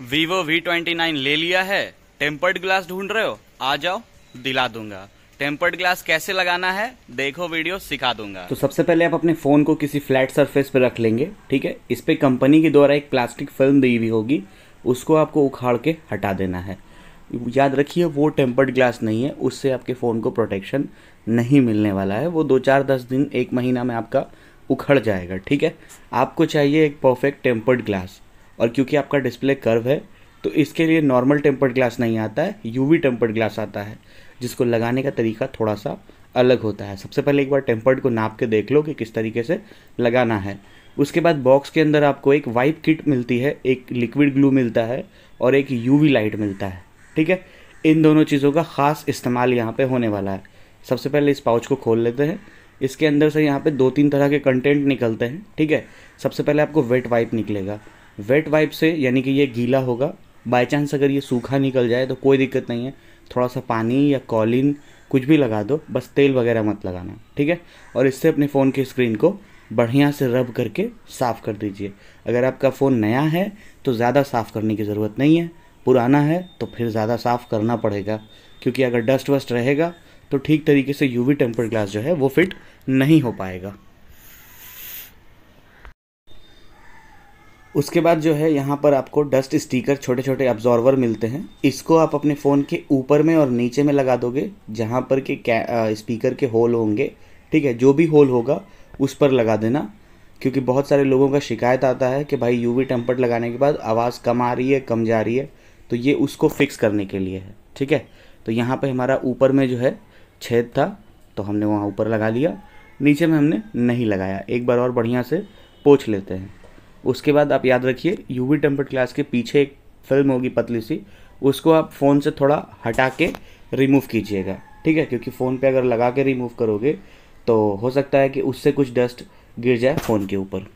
Vivo V twenty nine ले लिया है टेम्पर्ड ग्लास ढूंढ रहे हो आ जाओ दिला दूंगा टेम्पर्ड ग्लास कैसे लगाना है देखो वीडियो सिखा दूंगा तो सबसे पहले आप अपने फ़ोन को किसी फ्लैट सरफेस पर रख लेंगे ठीक है इस पे कंपनी के द्वारा एक प्लास्टिक फिल्म दी हुई होगी उसको आपको उखाड़ के हटा देना है याद रखिए वो टेम्पर्ड ग्लास नहीं है उससे आपके फ़ोन को प्रोटेक्शन नहीं मिलने वाला है वो दो चार दस दिन एक महीना में आपका उखड़ जाएगा ठीक है आपको चाहिए एक परफेक्ट टेम्पर्ड ग्लास और क्योंकि आपका डिस्प्ले कर्व है तो इसके लिए नॉर्मल टेम्पर्ड ग्लास नहीं आता है यूवी टेम्पर्ड ग्लास आता है जिसको लगाने का तरीका थोड़ा सा अलग होता है सबसे पहले एक बार टेम्पर्ड को नाप के देख लो कि किस तरीके से लगाना है उसके बाद बॉक्स के अंदर आपको एक वाइप किट मिलती है एक लिक्विड ग्लू मिलता है और एक यूवी लाइट मिलता है ठीक है इन दोनों चीज़ों का ख़ास इस्तेमाल यहाँ पे होने वाला है सबसे पहले इस पाउच को खोल लेते हैं इसके अंदर से यहाँ पे दो तीन तरह के कंटेंट निकलते हैं ठीक है सबसे पहले आपको वेट वाइप निकलेगा वेट वाइप से यानी कि ये गीला होगा बाई चांस अगर ये सूखा निकल जाए तो कोई दिक्कत नहीं है थोड़ा सा पानी या कॉलिन कुछ भी लगा दो बस तेल वगैरह मत लगाना ठीक है और इससे अपने फ़ोन की स्क्रीन को बढ़िया से रब करके साफ़ कर दीजिए अगर आपका फ़ोन नया है तो ज़्यादा साफ़ करने की ज़रूरत नहीं है पुराना है तो फिर ज़्यादा साफ़ करना पड़ेगा क्योंकि अगर डस्ट वस्ट रहेगा तो ठीक तरीके से यूवी टेम्पर ग्लास जो है वो फिट नहीं हो पाएगा उसके बाद जो है यहाँ पर आपको डस्ट स्टिकर छोटे छोटे ऑब्ज़ॉर्वर मिलते हैं इसको आप अपने फ़ोन के ऊपर में और नीचे में लगा दोगे जहाँ पर के स्पीकर के होल होंगे ठीक है जो भी होल होगा उस पर लगा देना क्योंकि बहुत सारे लोगों का शिकायत आता है कि भाई यूवी वी लगाने के बाद आवाज़ कम आ रही है कम जा रही है तो ये उसको फिक्स करने के लिए है ठीक है तो यहाँ पर हमारा ऊपर में जो है छेद था तो हमने वहाँ ऊपर लगा लिया नीचे में हमने नहीं लगाया एक बार और बढ़िया से पोछ लेते हैं उसके बाद आप याद रखिए यूवी टेम्पर्ड क्लास के पीछे एक फिल्म होगी पतली सी उसको आप फ़ोन से थोड़ा हटा के रिमूव कीजिएगा ठीक है क्योंकि फ़ोन पे अगर लगा के रिमूव करोगे तो हो सकता है कि उससे कुछ डस्ट गिर जाए फ़ोन के ऊपर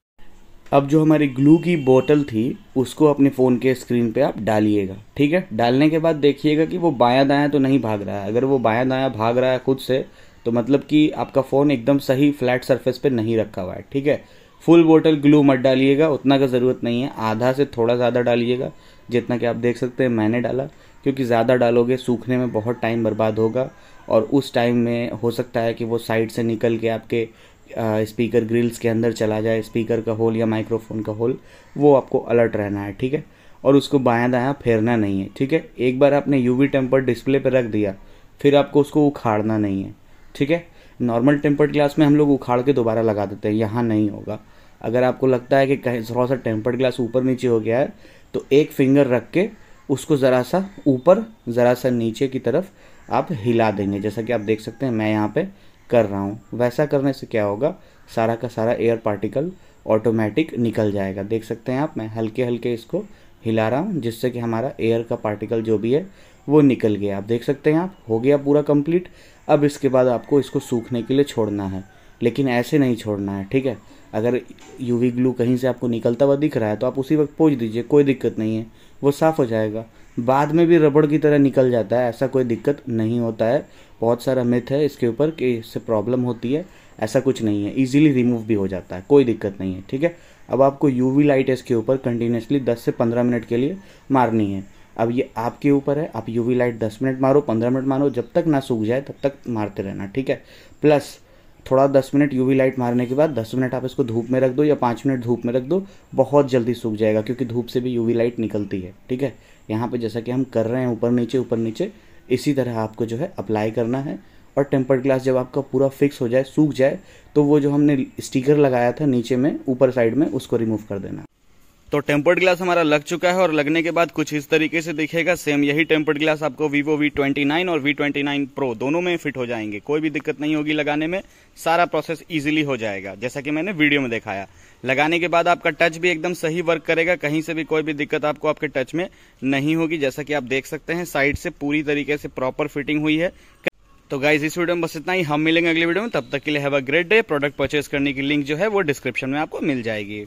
अब जो हमारी ग्लू की बोतल थी उसको अपने फ़ोन के स्क्रीन पे आप डालिएगा ठीक है डालने के बाद देखिएगा कि वो बायां दायां तो नहीं भाग रहा है अगर वो बायां दायां भाग रहा है खुद से तो मतलब कि आपका फ़ोन एकदम सही फ्लैट सरफेस पे नहीं रखा हुआ है ठीक है फुल बोतल ग्लू मत डालिएगा उतना का ज़रूरत नहीं है आधा से थोड़ा ज़्यादा डालिएगा जितना कि आप देख सकते हैं मैंने डाला क्योंकि ज़्यादा डालोगे सूखने में बहुत टाइम बर्बाद होगा और उस टाइम में हो सकता है कि वो साइड से निकल के आपके स्पीकर ग्रिल्स के अंदर चला जाए स्पीकर का होल या माइक्रोफोन का होल वो आपको अलर्ट रहना है ठीक है और उसको बायां दायां फेरना नहीं है ठीक है एक बार आपने यूवी टेम्पर डिस्प्ले पर रख दिया फिर आपको उसको उखाड़ना नहीं है ठीक है नॉर्मल टेम्पर्ड ग्लास में हम लोग उखाड़ के दोबारा लगा देते हैं यहाँ नहीं होगा अगर आपको लगता है कि कहीं थोड़ा सा टेम्पर्ड ग्लास ऊपर नीचे हो गया है तो एक फिंगर रख के उसको ज़रा सा ऊपर ज़रा सा नीचे की तरफ आप हिला देंगे जैसा कि आप देख सकते हैं मैं यहाँ पे कर रहा हूँ वैसा करने से क्या होगा सारा का सारा एयर पार्टिकल ऑटोमेटिक निकल जाएगा देख सकते हैं आप मैं हल्के हल्के इसको हिला रहा हूँ जिससे कि हमारा एयर का पार्टिकल जो भी है वो निकल गया आप देख सकते हैं आप हो गया पूरा कंप्लीट अब इसके बाद आपको इसको सूखने के लिए छोड़ना है लेकिन ऐसे नहीं छोड़ना है ठीक है अगर यूवी ग्लू कहीं से आपको निकलता हुआ दिख रहा है तो आप उसी वक्त पूछ दीजिए कोई दिक्कत नहीं है वो साफ़ हो जाएगा बाद में भी रबड़ की तरह निकल जाता है ऐसा कोई दिक्कत नहीं होता है बहुत सारा मिथ है इसके ऊपर कि इससे प्रॉब्लम होती है ऐसा कुछ नहीं है ईजिली रिमूव भी हो जाता है कोई दिक्कत नहीं है ठीक है अब आपको यूवी लाइट इसके ऊपर कंटिन्यूसली दस से पंद्रह मिनट के लिए मारनी है अब ये आपके ऊपर है आप यूवी लाइट दस मिनट मारो पंद्रह मिनट मारो जब तक ना सूख जाए तब तक मारते रहना ठीक है प्लस थोड़ा दस मिनट यूवी लाइट मारने के बाद दस मिनट आप इसको धूप में रख दो या पाँच मिनट धूप में रख दो बहुत जल्दी सूख जाएगा क्योंकि धूप से भी यूवी लाइट निकलती है ठीक है यहाँ पर जैसा कि हम कर रहे हैं ऊपर नीचे ऊपर नीचे इसी तरह आपको जो है अप्लाई करना है और टेम्पर्ड ग्लास जब आपका पूरा फिक्स हो जाए सूख जाए तो वो जो हमने स्टिकर लगाया था नीचे में ऊपर साइड में उसको रिमूव कर देना तो टेम्पर्ड ग्लास हमारा लग चुका है और लगने के बाद कुछ इस तरीके से दिखेगा सेम यही टेम्पर्ड ग्लास आपको वीवो वी ट्वेंटी नाइन और वी ट्वेंटी नाइन प्रो दोनों में फिट हो जाएंगे कोई भी दिक्कत नहीं होगी लगाने में सारा प्रोसेस ईजिली हो जाएगा जैसा कि मैंने वीडियो में दिखाया लगाने के बाद आपका टच भी एकदम सही वर्क करेगा कहीं से भी कोई भी दिक्कत आपको आपके टच में नहीं होगी जैसा कि आप देख सकते हैं साइड से पूरी तरीके से प्रॉपर फिटिंग हुई है तो गाइज इस वीडियो में बस इतना ही हम मिलेंगे अगले वीडियो में तब तक के लिए have a great day product purchase करने की लिंक जो है वो डिस्क्रिप्शन में आपको मिल जाएगी